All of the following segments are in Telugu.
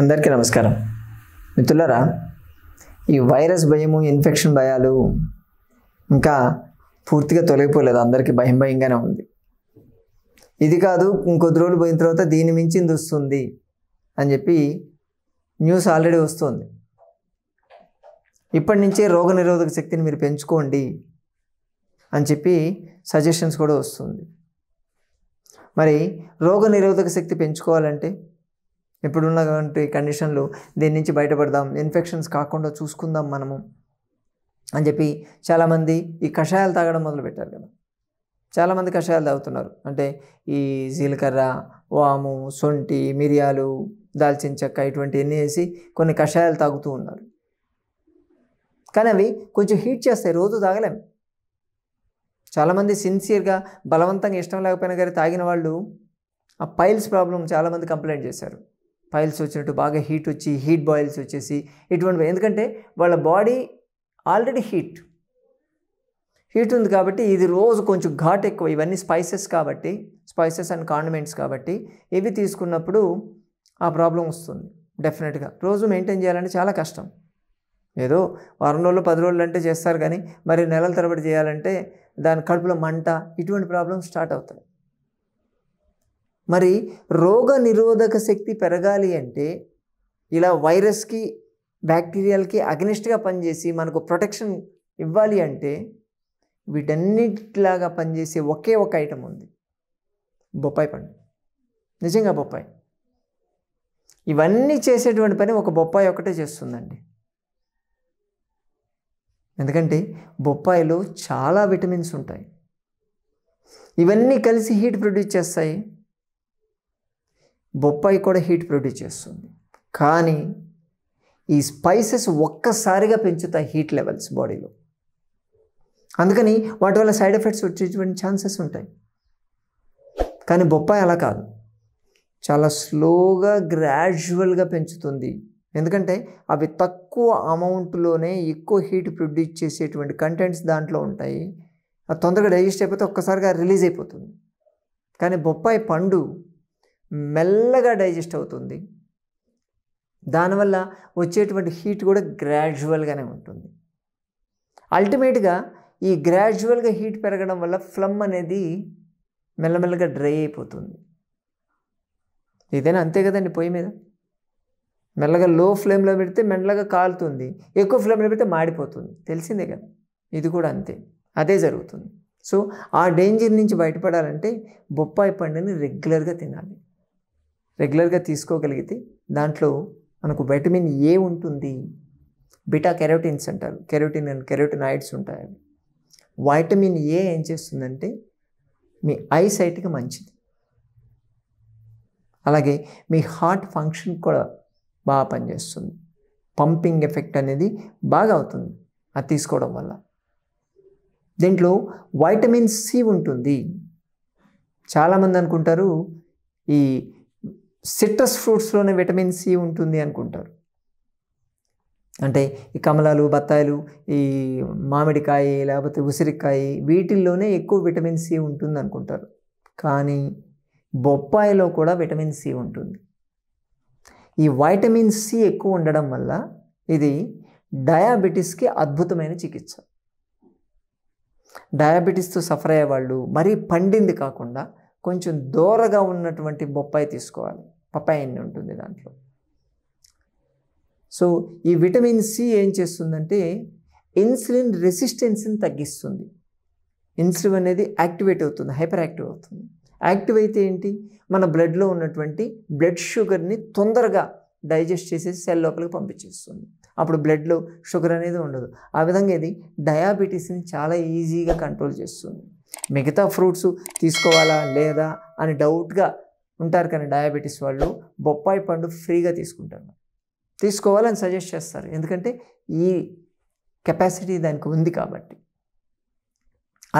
అందరికీ నమస్కారం మిత్రులరా ఈ వైరస్ భయము ఇన్ఫెక్షన్ భయాలు ఇంకా పూర్తిగా తొలగిపోలేదు అందరికీ భయం భయంగానే ఉంది ఇది కాదు ఇంకొద్ది రోజులు పోయిన తర్వాత దీని మించింది వస్తుంది అని చెప్పి న్యూస్ ఆల్రెడీ వస్తుంది ఇప్పటి నుంచే రోగ నిరోధక శక్తిని మీరు పెంచుకోండి అని చెప్పి సజెషన్స్ కూడా వస్తుంది మరి రోగ నిరోధక శక్తి పెంచుకోవాలంటే ఉన్నటువంటి కండిషన్లు దీని నుంచి బయటపడదాం ఇన్ఫెక్షన్స్ కాకుండా చూసుకుందాం మనము అని చెప్పి చాలామంది ఈ కషాయాలు తాగడం మొదలుపెట్టారు కదా చాలామంది కషాయాలు తాగుతున్నారు అంటే ఈ జీలకర్ర వాము సొంటి మిరియాలు దాల్చిన చెక్క ఇటువంటివన్నీ వేసి కొన్ని కషాయాలు తాగుతూ ఉన్నారు కానీ అవి కొంచెం హీట్ చేస్తాయి రోజు తాగలేం చాలామంది సిన్సియర్గా బలవంతంగా ఇష్టం లేకపోయినా కానీ తాగిన వాళ్ళు ఆ పైల్స్ ప్రాబ్లం చాలామంది కంప్లైంట్ చేశారు పైల్స్ వచ్చినట్టు బాగా హీట్ వచ్చి హీట్ బాయిల్స్ వచ్చేసి ఇటువంటివి ఎందుకంటే వాళ్ళ బాడీ ఆల్రెడీ హీట్ హీట్ ఉంది కాబట్టి ఇది రోజు కొంచెం ఘాట్ ఎక్కువ ఇవన్నీ స్పైసెస్ కాబట్టి స్పైసెస్ అండ్ కాండిమెంట్స్ కాబట్టి ఇవి తీసుకున్నప్పుడు ఆ ప్రాబ్లం వస్తుంది డెఫినెట్గా రోజు మెయింటైన్ చేయాలంటే చాలా కష్టం ఏదో వారం రోజులు పది రోజులు అంటే చేస్తారు కానీ మరి నెలల తరబడి చేయాలంటే దాని కడుపులో మంట ఇటువంటి ప్రాబ్లమ్స్ స్టార్ట్ అవుతాయి మరి రోగ నిరోధక శక్తి పెరగాలి అంటే ఇలా వైరస్కి బ్యాక్టీరియాలకి అగ్నిస్ట్గా పనిచేసి మనకు ప్రొటెక్షన్ ఇవ్వాలి అంటే వీటన్నిటిలాగా పనిచేసే ఒకే ఒక ఐటెం ఉంది బొప్పాయి పండు నిజంగా బొప్పాయి ఇవన్నీ చేసేటువంటి పని ఒక బొప్పాయి ఒకటే చేస్తుందండి ఎందుకంటే బొప్పాయిలో చాలా విటమిన్స్ ఉంటాయి ఇవన్నీ కలిసి హీట్ ప్రొడ్యూస్ చేస్తాయి బొప్పాయి కూడా హీట్ ప్రొడ్యూస్ చేస్తుంది కానీ ఈ స్పైసెస్ ఒక్కసారిగా పెంచుతాయి హీట్ లెవెల్స్ బాడీలో అందుకని వాటి వల్ల సైడ్ ఎఫెక్ట్స్ వచ్చేటువంటి ఛాన్సెస్ ఉంటాయి కానీ బొప్పాయి అలా కాదు చాలా స్లోగా గ్రాడ్యువల్గా పెంచుతుంది ఎందుకంటే అవి తక్కువ అమౌంట్లోనే ఎక్కువ హీట్ ప్రొడ్యూస్ చేసేటువంటి కంటెంట్స్ దాంట్లో ఉంటాయి అది తొందరగా డైజెస్ట్ అయిపోతే ఒక్కసారిగా రిలీజ్ అయిపోతుంది కానీ బొప్పాయి పండు మెల్లగా డైజెస్ట్ అవుతుంది దానివల్ల వచ్చేటువంటి హీట్ కూడా గ్రాడ్యువల్గానే ఉంటుంది అల్టిమేట్గా ఈ గ్రాడ్యువల్గా హీట్ పెరగడం వల్ల ఫ్లమ్ అనేది మెల్లమెల్లగా డ్రై అయిపోతుంది ఏదైనా అంతే కదండి పొయ్యి మీద మెల్లగా లో ఫ్లేమ్లో పెడితే మెల్లగా కాలుతుంది ఎక్కువ ఫ్లేమ్లో పెడితే మాడిపోతుంది తెలిసిందే కదా ఇది కూడా అంతే అదే జరుగుతుంది సో ఆ డేంజర్ నుంచి బయటపడాలంటే బొప్పాయి పండుని రెగ్యులర్గా తినాలి రెగ్యులర్గా తీసుకోగలిగితే దాంట్లో మనకు విటమిన్ ఏ ఉంటుంది బిటా కెరోటిన్స్ అంటారు కెరోటిన్ అండ్ కెరోటినాయిడ్స్ ఉంటాయి వైటమిన్ ఏ ఏం చేస్తుందంటే మీ ఐ సైట్కి మంచిది అలాగే మీ హార్ట్ ఫంక్షన్ కూడా బాగా పనిచేస్తుంది పంపింగ్ ఎఫెక్ట్ అనేది బాగా అవుతుంది అది తీసుకోవడం వల్ల దీంట్లో వైటమిన్ సి ఉంటుంది చాలామంది అనుకుంటారు ఈ సిట్రస్ ఫ్రూట్స్లోనే విటమిన్ సి ఉంటుంది అనుకుంటారు అంటే ఈ కమలాలు బత్తాయిలు ఈ మామిడికాయ లేకపోతే ఉసిరికాయ వీటిల్లోనే ఎక్కువ విటమిన్ సి ఉంటుంది అనుకుంటారు కానీ బొప్పాయిలో కూడా విటమిన్ సి ఉంటుంది ఈ వైటమిన్ సి ఎక్కువ ఉండడం వల్ల ఇది డయాబెటీస్కి అద్భుతమైన చికిత్స డయాబెటీస్తో సఫర్ అయ్యే వాళ్ళు మరీ పండింది కాకుండా కొంచెం దూరగా ఉన్నటువంటి బొప్పాయి తీసుకోవాలి పపాయిన్ ఉంటుంది దాంట్లో సో ఈ విటమిన్ సి ఏం చేస్తుందంటే ఇన్సులిన్ రెసిస్టెన్స్ని తగ్గిస్తుంది ఇన్సులిన్ అనేది యాక్టివేట్ అవుతుంది హైపర్ యాక్టివ్ అవుతుంది యాక్టివ్ అయితే ఏంటి మన బ్లడ్లో ఉన్నటువంటి బ్లడ్ షుగర్ని తొందరగా డైజెస్ట్ చేసేసి సెల్ లోపలికి పంపించేస్తుంది అప్పుడు బ్లడ్లో షుగర్ అనేది ఉండదు ఆ విధంగా ఇది డయాబెటీస్ని చాలా ఈజీగా కంట్రోల్ చేస్తుంది మిగతా ఫ్రూట్స్ తీసుకోవాలా లేదా అని డౌట్గా ఉంటారు కానీ డయాబెటీస్ వాళ్ళు బొప్పాయి పండు ఫ్రీగా తీసుకుంటారు తీసుకోవాలని సజెస్ట్ చేస్తారు ఎందుకంటే ఈ కెపాసిటీ దానికి ఉంది కాబట్టి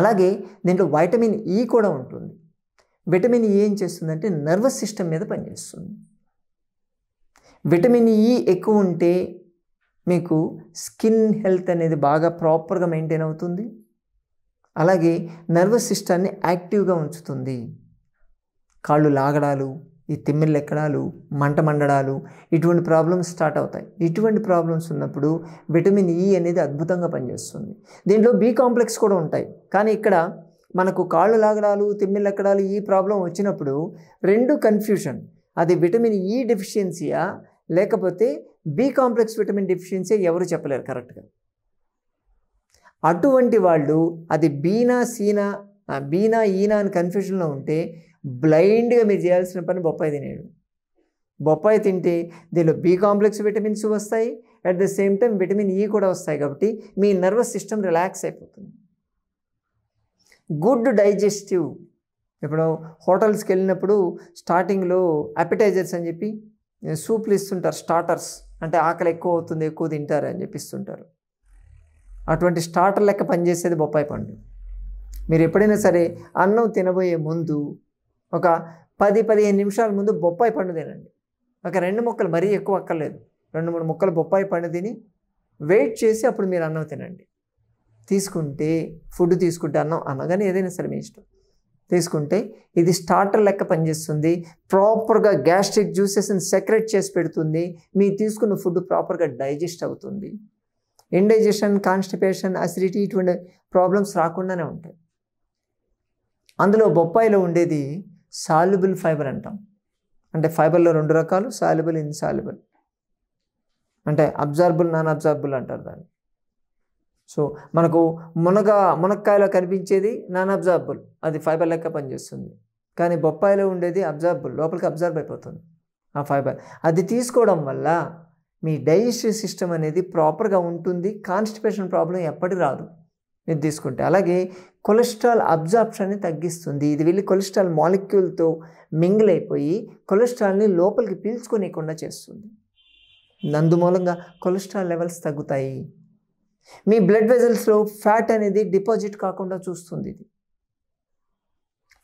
అలాగే దీంట్లో వైటమిన్ ఈ e కూడా ఉంటుంది విటమిన్ ఈ e ఏం చేస్తుందంటే నర్వస్ సిస్టమ్ మీద పనిచేస్తుంది విటమిన్ ఈ e ఎక్కువ ఉంటే మీకు స్కిన్ హెల్త్ అనేది బాగా ప్రాపర్గా మెయింటైన్ అవుతుంది అలాగే నర్వస్ సిస్టాన్ని యాక్టివ్గా ఉంచుతుంది కాళ్ళు లాగడాలు ఈ తిమ్మిళ్ళు ఎక్కడాలు మంట మండడాలు ఇటువంటి ప్రాబ్లమ్స్ స్టార్ట్ అవుతాయి ఇటువంటి ప్రాబ్లమ్స్ ఉన్నప్పుడు విటమిన్ ఈ e అనేది అద్భుతంగా పనిచేస్తుంది దీంట్లో బి కాంప్లెక్స్ కూడా ఉంటాయి కానీ ఇక్కడ మనకు కాళ్ళు లాగడాలు తిమ్మిళ్ళు ఎక్కడాలు ఈ ప్రాబ్లం వచ్చినప్పుడు రెండు కన్ఫ్యూషన్ అది విటమిన్ ఈ e డెఫిషియన్సీయా లేకపోతే బి కాంప్లెక్స్ విటమిన్ డెఫిషియన్సీ ఎవరు చెప్పలేరు కరెక్ట్గా అటువంటి వాళ్ళు అది బీనా సీనా బీనా ఈనా e అని కన్ఫ్యూషన్లో ఉంటే బ్లైండ్గా మీరు చేయాల్సిన పని బొప్పాయి తినేయడం బొప్పాయి తింటే దీనిలో బీ కాంప్లెక్స్ విటమిన్స్ వస్తాయి at the same time vitamin E కూడా వస్తాయి కాబట్టి మీ నర్వస్ సిస్టమ్ రిలాక్స్ అయిపోతుంది గుడ్ డైజెస్టివ్ ఇప్పుడు హోటల్స్కి వెళ్ళినప్పుడు స్టార్టింగ్లో అపిటైజర్స్ అని చెప్పి సూప్లు ఇస్తుంటారు స్టార్టర్స్ అంటే ఆకలి ఎక్కువ అవుతుంది ఎక్కువ తింటారు అని చెప్పిస్తుంటారు అటువంటి స్టార్టర్ లెక్క పనిచేసేది బొప్పాయి పండు మీరు ఎప్పుడైనా సరే అన్నం తినబోయే ముందు ఒక పది పదిహేను నిమిషాల ముందు బొప్పాయి పండు తినండి ఒక రెండు ముక్కలు మరీ ఎక్కువ అక్కర్లేదు రెండు మూడు ముక్కలు బొప్పాయి పండు తిని వెయిట్ చేసి అప్పుడు మీరు అన్నం తినండి తీసుకుంటే ఫుడ్ తీసుకుంటే అన్నం అన్నం కానీ ఏదైనా సరే మీ ఇష్టం తీసుకుంటే ఇది స్టార్టర్ లెక్క పనిచేస్తుంది ప్రాపర్గా గ్యాస్ట్రిక్ జ్యూసెస్ని సెక్రెట్ చేసి పెడుతుంది మీరు తీసుకున్న ఫుడ్ ప్రాపర్గా డైజెస్ట్ అవుతుంది ఇండైజెషన్ కాన్స్టిపేషన్ అసిడిటీ ఇటువంటి ప్రాబ్లమ్స్ రాకుండానే ఉంటాయి అందులో బొప్పాయిలో ఉండేది సాల్యుబుల్ ఫైబర్ అంటాం అంటే ఫైబర్లో రెండు రకాలు సాల్యుబుల్ ఇన్సాల్యుబుల్ అంటే అబ్జార్బుల్ నాన్ అబ్జార్బుల్ అంటారు దాన్ని సో మనకు మునగ మునక్కాయలో కనిపించేది నాన్ అబ్జార్బుల్ అది ఫైబర్ లెక్క పనిచేస్తుంది కానీ బొప్పాయిలో ఉండేది అబ్జార్బుల్ లోపలికి అబ్జార్బ్ అయిపోతుంది ఆ ఫైబర్ అది తీసుకోవడం వల్ల మీ డైజెస్టివ్ సిస్టమ్ అనేది ప్రాపర్గా ఉంటుంది కాన్స్టిపేషన్ ప్రాబ్లం ఎప్పటి రాదు మీరు తీసుకుంటే అలాగే కొలెస్ట్రాల్ అబ్జార్ప్షన్ని తగ్గిస్తుంది ఇది వెళ్ళి కొలెస్ట్రాల్ మాలిక్యూల్తో మింగిల్ అయిపోయి కొలెస్ట్రాల్ని లోపలికి పీల్చుకునేకుండా చేస్తుంది నందుమూలంగా కొలెస్ట్రాల్ లెవెల్స్ తగ్గుతాయి మీ బ్లడ్ వెజల్స్లో ఫ్యాట్ అనేది డిపాజిట్ కాకుండా చూస్తుంది ఇది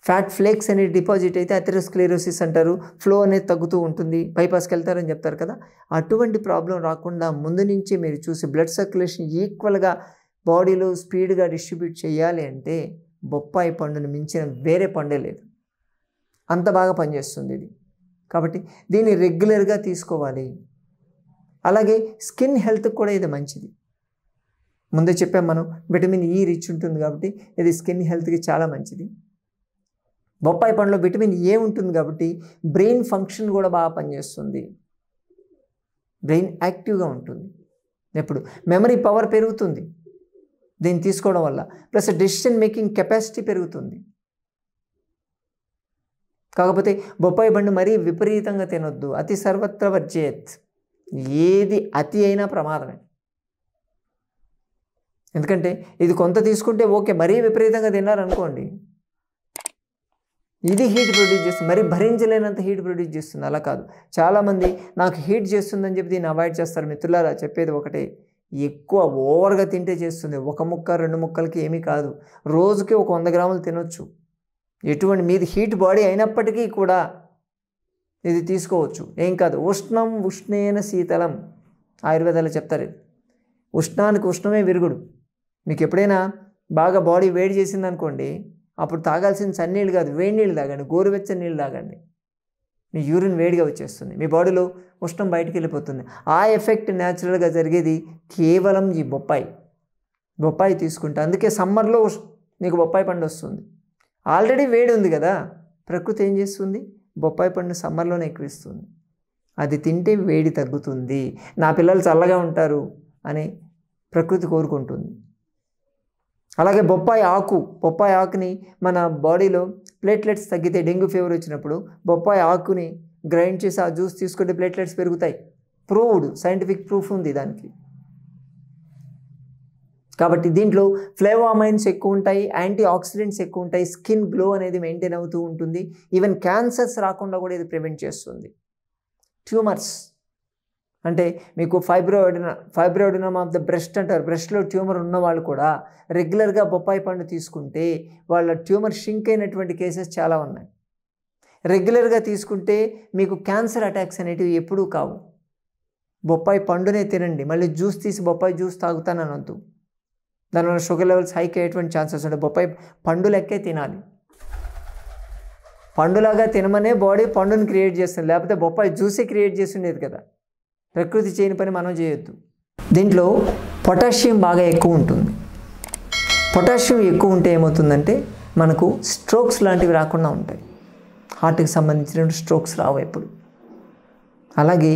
ఫ్యాట్ ఫ్లేక్స్ అనేది డిపాజిట్ అయితే అథెరోస్క్లెరోసిస్ అంటారు ఫ్లో అనేది తగ్గుతూ ఉంటుంది బైపాస్కి వెళ్తారని చెప్తారు కదా అటువంటి ప్రాబ్లం రాకుండా ముందు నుంచే మీరు చూసి బ్లడ్ సర్క్యులేషన్ ఈక్వల్గా బాడీలో స్పీడ్గా డిస్ట్రిబ్యూట్ చేయాలి అంటే బొప్పాయి పండును మించిన వేరే పండే లేదు అంత బాగా పనిచేస్తుంది ఇది కాబట్టి దీన్ని రెగ్యులర్గా తీసుకోవాలి అలాగే స్కిన్ హెల్త్కి కూడా ఇది మంచిది ముందే చెప్పాం మనం విటమిన్ ఈ e రిచ్ ఉంటుంది కాబట్టి ఇది స్కిన్ హెల్త్కి చాలా మంచిది బొప్పాయి పండులో విటమిన్ ఏ ఉంటుంది కాబట్టి బ్రెయిన్ ఫంక్షన్ కూడా బాగా పనిచేస్తుంది బ్రెయిన్ యాక్టివ్గా ఉంటుంది ఎప్పుడు మెమరీ పవర్ పెరుగుతుంది దీన్ని తీసుకోవడం వల్ల ప్లస్ డెసిషన్ మేకింగ్ కెపాసిటీ పెరుగుతుంది కాకపోతే బొప్పాయి బండి మరీ విపరీతంగా తినొద్దు అతి సర్వత్ర వర్జేత్ ఏది అతి అయినా ప్రమాదమే ఎందుకంటే ఇది కొంత తీసుకుంటే ఓకే మరీ విపరీతంగా తిన్నారనుకోండి ఇది హీట్ ప్రొడ్యూస్ చేస్తుంది మరి భరించలేనంత హీట్ ప్రొడ్యూస్ చేస్తుంది అలా కాదు చాలామంది నాకు హీట్ చేస్తుందని చెప్పి దీన్ని అవాయిడ్ చేస్తారు మిత్రులారా చెప్పేది ఒకటే ఎక్కువ ఓవర్గా తింటే చేస్తుంది ఒక ముక్క రెండు ముక్కలకి ఏమీ కాదు రోజుకి ఒక వంద గ్రాములు తినొచ్చు ఎటువంటి మీది హీట్ బాడీ అయినప్పటికీ కూడా ఇది తీసుకోవచ్చు ఏం కాదు ఉష్ణం ఉష్ణేన శీతలం ఆయుర్వేదాలు చెప్తారు ఉష్ణానికి ఉష్ణమే విరుగుడు మీకు ఎప్పుడైనా బాగా బాడీ వేడి చేసిందనుకోండి అప్పుడు తాగాల్సిన చన్నీళ్ళు కాదు వేడి నీళ్ళు తాగండి గోరువెచ్చని నీళ్ళు తాగండి మీ యూరిన్ వేడిగా వచ్చేస్తుంది మీ బాడీలో ఉష్ణం బయటికి వెళ్ళిపోతుంది ఆ ఎఫెక్ట్ న్యాచురల్గా జరిగేది కేవలం ఈ బొప్పాయి బొప్పాయి తీసుకుంటే అందుకే సమ్మర్లో నీకు బొప్పాయి పండు వస్తుంది ఆల్రెడీ వేడి ఉంది కదా ప్రకృతి ఏం చేస్తుంది బొప్పాయి పండు సమ్మర్లోనే ఎక్కువిస్తుంది అది తింటే వేడి తగ్గుతుంది నా పిల్లలు చల్లగా ఉంటారు అని ప్రకృతి కోరుకుంటుంది అలాగే బొప్పాయి ఆకు బొప్పాయి ఆకుని మన బాడీలో ప్లేట్లెట్స్ తగ్గితే డెంగ్యూ ఫీవర్ వచ్చినప్పుడు బొప్పాయి ఆకుని గ్రైండ్ చేసి ఆ జ్యూస్ తీసుకుంటే ప్లేట్లెట్స్ పెరుగుతాయి ప్రూవ్డ్ సైంటిఫిక్ ప్రూఫ్ ఉంది దానికి కాబట్టి దీంట్లో ఫ్లేవామైన్స్ ఎక్కువ ఉంటాయి యాంటీ ఆక్సిడెంట్స్ ఎక్కువ ఉంటాయి స్కిన్ గ్లో అనేది మెయింటైన్ అవుతూ ఉంటుంది ఈవెన్ క్యాన్సర్స్ రాకుండా కూడా ఇది ప్రివెంట్ చేస్తుంది ట్యూమర్స్ అంటే మీకు fibroadenoma fibroadenoma of the breast అంటారు బ్రెస్ట్లో ట్యూమర్ ఉన్న వాళ్ళు కూడా రెగ్యులర్గా బొప్పాయి పండు తీసుకుంటే వాళ్ళ ట్యూమర్ షింక్ అయినటువంటి కేసెస్ చాలా ఉన్నాయి రెగ్యులర్గా తీసుకుంటే మీకు క్యాన్సర్ అటాక్స్ అనేటివి ఎప్పుడూ కావు బొప్పాయి పండునే తినండి మళ్ళీ జ్యూస్ తీసి బొప్పాయి జ్యూస్ తాగుతాను అనొద్దు దానివల్ల షుగర్ లెవెల్స్ హైక్ అయ్యేటువంటి ఛాన్సెస్ ఉంటాయి బొప్పాయి పండు లెక్కే తినాలి పండులాగా తినమనే బాడీ పండుని క్రియేట్ చేస్తుంది లేకపోతే బొప్పాయి జ్యూసే క్రియేట్ చేసి ఉండేది కదా ప్రకృతి చేయని పని మనం చేయొద్దు దీంట్లో పొటాషియం బాగా ఎక్కువ ఉంటుంది పొటాషియం ఎక్కువ ఉంటే ఏమవుతుందంటే మనకు స్ట్రోక్స్ లాంటివి రాకుండా ఉంటాయి హార్ట్కి సంబంధించిన స్ట్రోక్స్ రావు ఎప్పుడు అలాగే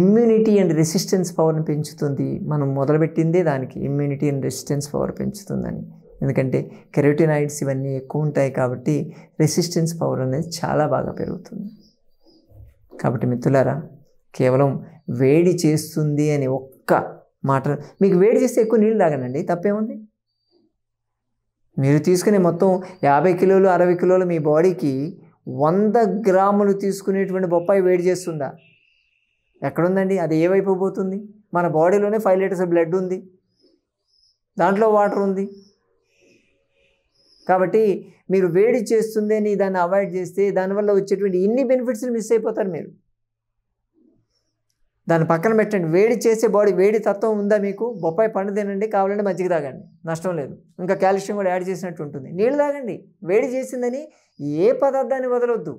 ఇమ్యూనిటీ అండ్ రెసిస్టెన్స్ పవర్ని పెంచుతుంది మనం మొదలుపెట్టిందే దానికి ఇమ్యూనిటీ అండ్ రెసిస్టెన్స్ పవర్ పెంచుతుందని ఎందుకంటే కెరోటినాయిడ్స్ ఇవన్నీ ఎక్కువ ఉంటాయి కాబట్టి రెసిస్టెన్స్ పవర్ అనేది చాలా బాగా పెరుగుతుంది కాబట్టి మిత్రులారా కేవలం వేడి చేస్తుంది అని ఒక్క మాట మీకు వేడి చేస్తే ఎక్కువ నీళ్ళు తాగనండి తప్పేముంది మీరు తీసుకునే మొత్తం యాభై కిలోలు అరవై కిలోలు మీ బాడీకి వంద గ్రాములు తీసుకునేటువంటి బొప్పాయి వేడి చేస్తుందా ఎక్కడుందండి అది ఏవైపు పోతుంది మన బాడీలోనే ఫైవ్ లీటర్స్ బ్లడ్ ఉంది దాంట్లో వాటర్ ఉంది కాబట్టి మీరు వేడి చేస్తుంది అని దాన్ని అవాయిడ్ చేస్తే దానివల్ల వచ్చేటువంటి ఇన్ని బెనిఫిట్స్ని మిస్ అయిపోతారు మీరు దాన్ని పక్కన పెట్టండి వేడి చేసే బాడీ వేడి తత్వం ఉందా మీకు బొప్పాయి పండు తినండి కావాలంటే మజ్జిగ తాగండి నష్టం లేదు ఇంకా కాల్షియం కూడా యాడ్ చేసినట్టు ఉంటుంది నీళ్ళు తాగండి వేడి చేసిందని ఏ పదార్థాన్ని వదలొద్దు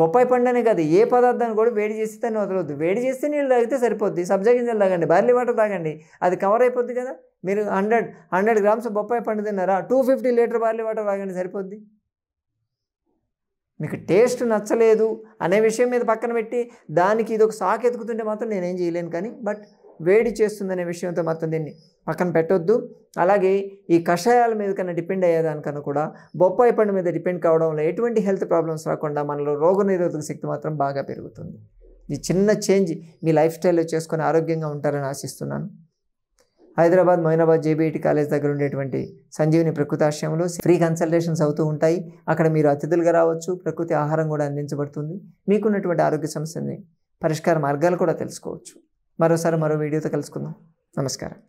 బొప్పాయి అనే కాదు ఏ పదార్థాన్ని కూడా వేడి చేసి దాన్ని వదలొద్దు వేడి చేస్తే నీళ్ళు తాగితే సరిపోద్ది సబ్జా గింజలు తాగండి బార్లీ వాటర్ తాగండి అది కవర్ అయిపోద్ది కదా మీరు హండ్రెడ్ హండ్రెడ్ గ్రామ్స్ బొప్పాయి పండు తిన్నారా two fifty litre barley water తాగండి సరిపోద్ది మీకు టేస్ట్ నచ్చలేదు అనే విషయం మీద పక్కన పెట్టి దానికి ఇది ఒక సాకు ఎదుగుతుంటే మాత్రం నేనేం చేయలేను కానీ బట్ వేడి చేస్తుందనే విషయంతో మాత్రం దీన్ని పక్కన పెట్టొద్దు అలాగే ఈ కషాయాల మీద కన్నా డిపెండ్ అయ్యేదానికన్నా కూడా బొప్పాయి పండు మీద డిపెండ్ కావడంలో ఎటువంటి హెల్త్ ప్రాబ్లమ్స్ రాకుండా మనలో రోగనిరోధక శక్తి మాత్రం బాగా పెరుగుతుంది ఈ చిన్న చేంజ్ మీ లైఫ్ స్టైల్లో చేసుకొని ఆరోగ్యంగా ఉంటారని ఆశిస్తున్నాను హైదరాబాద్ మొయినాబాద్ జేబీఐటి కాలేజ్ దగ్గర ఉండేటువంటి సంజీవిని ప్రకృతాశ్రమంలో ఫ్రీ కన్సల్టేషన్స్ అవుతూ ఉంటాయి అక్కడ మీరు అతిథులుగా రావచ్చు ప్రకృతి ఆహారం కూడా అందించబడుతుంది మీకున్నటువంటి ఆరోగ్య సమస్యని పరిష్కార మార్గాలు కూడా తెలుసుకోవచ్చు మరోసారి మరో వీడియోతో కలుసుకుందాం నమస్కారం